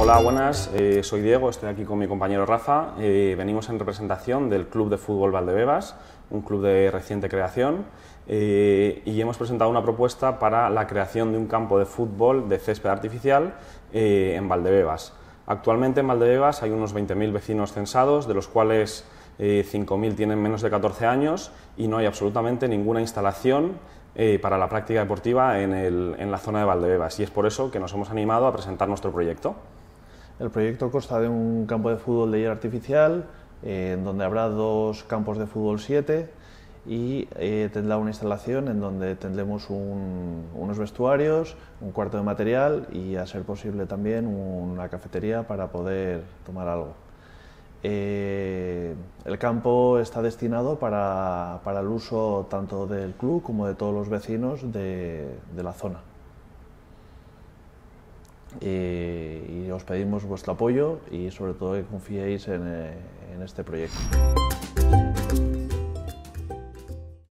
Hola, buenas. Eh, soy Diego, estoy aquí con mi compañero Rafa. Eh, venimos en representación del Club de Fútbol Valdebebas, un club de reciente creación, eh, y hemos presentado una propuesta para la creación de un campo de fútbol de césped artificial en Valdebebas. Actualmente en Valdebebas hay unos 20.000 vecinos censados, de los cuales 5.000 tienen menos de 14 años y no hay absolutamente ninguna instalación para la práctica deportiva en la zona de Valdebebas y es por eso que nos hemos animado a presentar nuestro proyecto. El proyecto consta de un campo de fútbol de hierro artificial, eh, en donde habrá dos campos de fútbol 7 y eh, tendrá una instalación en donde tendremos unos vestuarios, un cuarto de material y, a ser posible, también una cafetería para poder tomar algo. Eh, el campo está destinado para, para, el uso tanto del club como de todos los vecinos de, la zona os pedimos vuestro apoyo y sobre todo que confiéis en, eh, en este proyecto.